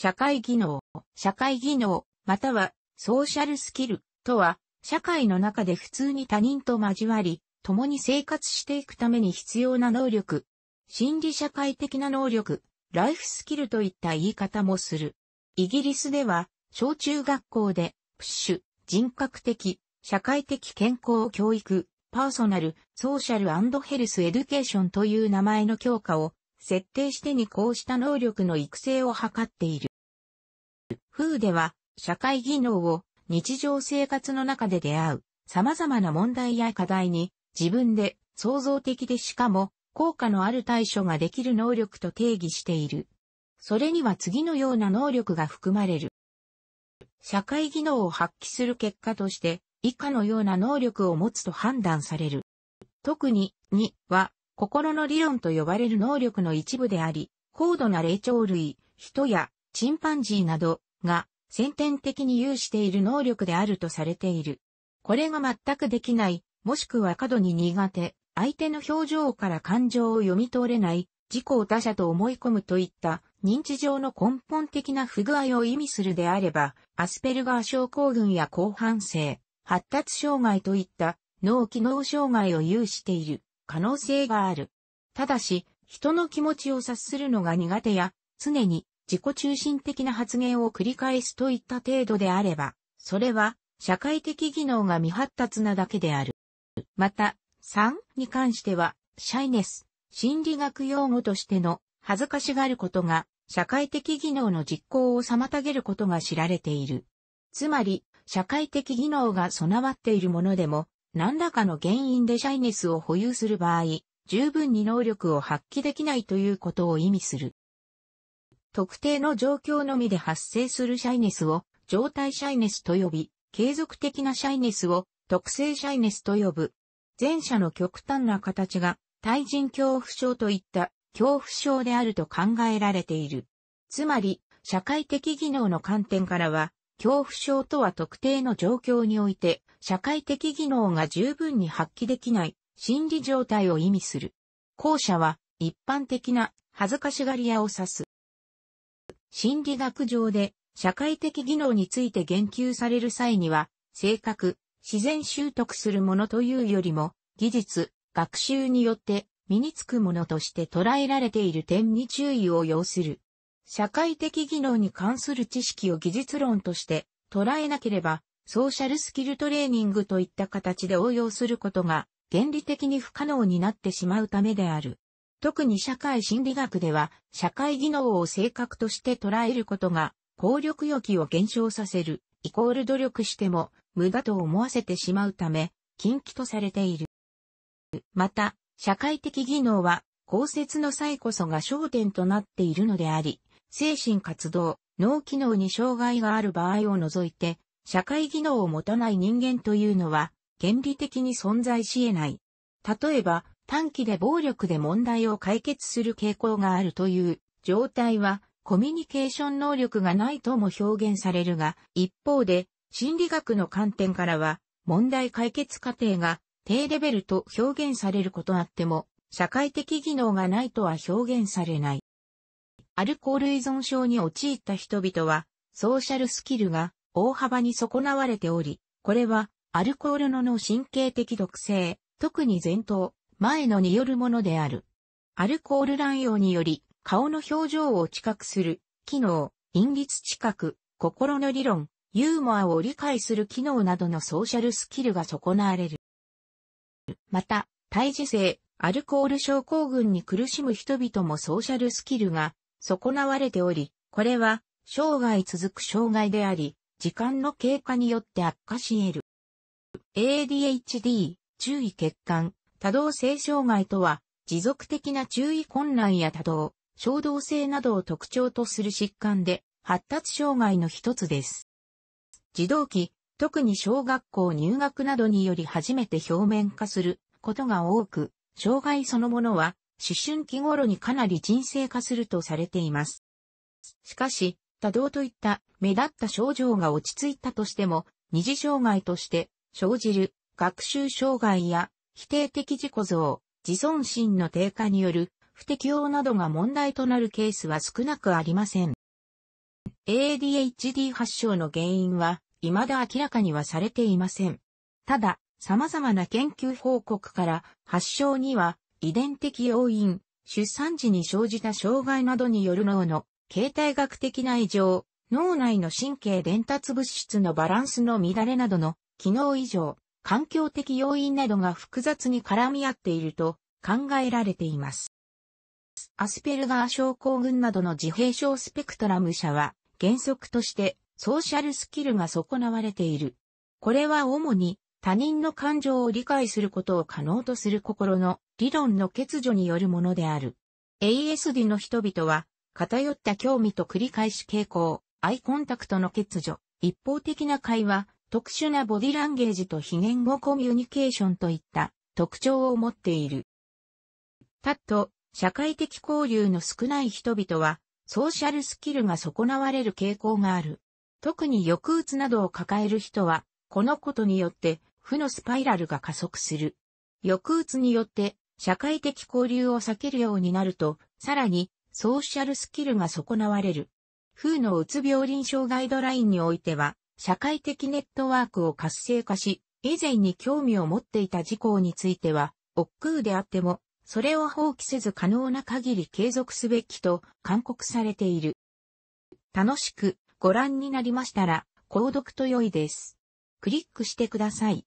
社会技能、社会技能、またはソーシャルスキルとは、社会の中で普通に他人と交わり、共に生活していくために必要な能力、心理社会的な能力、ライフスキルといった言い方もする。イギリスでは、小中学校で、プッシュ、人格的、社会的健康教育、パーソナル、ソーシャルヘルスエデュケーションという名前の教科を設定してにこうした能力の育成を図っている。風では、社会技能を日常生活の中で出会う様々な問題や課題に自分で創造的でしかも効果のある対処ができる能力と定義している。それには次のような能力が含まれる。社会技能を発揮する結果として以下のような能力を持つと判断される。特に2は心の理論と呼ばれる能力の一部であり、高度な霊長類、人やチンパンジーなどが先天的に有している能力であるとされている。これが全くできない、もしくは過度に苦手、相手の表情から感情を読み取れない、自己を他者と思い込むといった認知上の根本的な不具合を意味するであれば、アスペルガー症候群や後半性、発達障害といった脳機能障害を有している可能性がある。ただし、人の気持ちを察するのが苦手や、常に自己中心的な発言を繰り返すといった程度であれば、それは社会的技能が未発達なだけである。また、3に関しては、シャイネス、心理学用語としての恥ずかしがることが社会的技能の実行を妨げることが知られている。つまり、社会的技能が備わっているものでも、何らかの原因でシャイネスを保有する場合、十分に能力を発揮できないということを意味する。特定の状況のみで発生するシャイネスを状態シャイネスと呼び、継続的なシャイネスを特性シャイネスと呼ぶ。前者の極端な形が対人恐怖症といった恐怖症であると考えられている。つまり、社会的技能の観点からは、恐怖症とは特定の状況において、社会的技能が十分に発揮できない心理状態を意味する。後者は一般的な恥ずかしがり屋を指す。心理学上で社会的技能について言及される際には、性格、自然習得するものというよりも、技術、学習によって身につくものとして捉えられている点に注意を要する。社会的技能に関する知識を技術論として捉えなければ、ソーシャルスキルトレーニングといった形で応用することが原理的に不可能になってしまうためである。特に社会心理学では、社会技能を性格として捉えることが、効力予期を減少させる、イコール努力しても、無駄と思わせてしまうため、禁忌とされている。また、社会的技能は、公設の際こそが焦点となっているのであり、精神活動、脳機能に障害がある場合を除いて、社会技能を持たない人間というのは、原理的に存在し得ない。例えば、短期で暴力で問題を解決する傾向があるという状態はコミュニケーション能力がないとも表現されるが、一方で心理学の観点からは問題解決過程が低レベルと表現されることあっても社会的技能がないとは表現されない。アルコール依存症に陥った人々はソーシャルスキルが大幅に損なわれており、これはアルコールの脳神経的毒性、特に前頭、前のによるものである。アルコール乱用により、顔の表情を知覚する、機能、陰律知覚、心の理論、ユーモアを理解する機能などのソーシャルスキルが損なわれる。また、胎児性、アルコール症候群に苦しむ人々もソーシャルスキルが損なわれており、これは生涯続く障害であり、時間の経過によって悪化し得る。ADHD、注意欠陥、多動性障害とは、持続的な注意困難や多動、衝動性などを特徴とする疾患で、発達障害の一つです。児童期、特に小学校入学などにより初めて表面化することが多く、障害そのものは思春期頃にかなり人生化するとされています。しかし、多動といった目立った症状が落ち着いたとしても、二次障害として生じる学習障害や否定的自己像、自尊心の低下による不適応などが問題となるケースは少なくありません。ADHD 発症の原因は未だ明らかにはされていません。ただ、様々な研究報告から発症には遺伝的要因、出産時に生じた障害などによる脳の形態学的な異常、脳内の神経伝達物質のバランスの乱れなどの機能異常、環境的要因などが複雑に絡み合っていると考えられています。アスペルガー症候群などの自閉症スペクトラム者は原則としてソーシャルスキルが損なわれている。これは主に他人の感情を理解することを可能とする心の理論の欠如によるものである。ASD の人々は偏った興味と繰り返し傾向、アイコンタクトの欠如、一方的な会話、特殊なボディランゲージと非言語コミュニケーションといった特徴を持っている。タッと、社会的交流の少ない人々は、ソーシャルスキルが損なわれる傾向がある。特に抑うつなどを抱える人は、このことによって、負のスパイラルが加速する。抑うつによって、社会的交流を避けるようになると、さらに、ソーシャルスキルが損なわれる。風のうつ病臨床ガイドラインにおいては、社会的ネットワークを活性化し、以前に興味を持っていた事項については、億劫であっても、それを放棄せず可能な限り継続すべきと勧告されている。楽しくご覧になりましたら、購読と良いです。クリックしてください。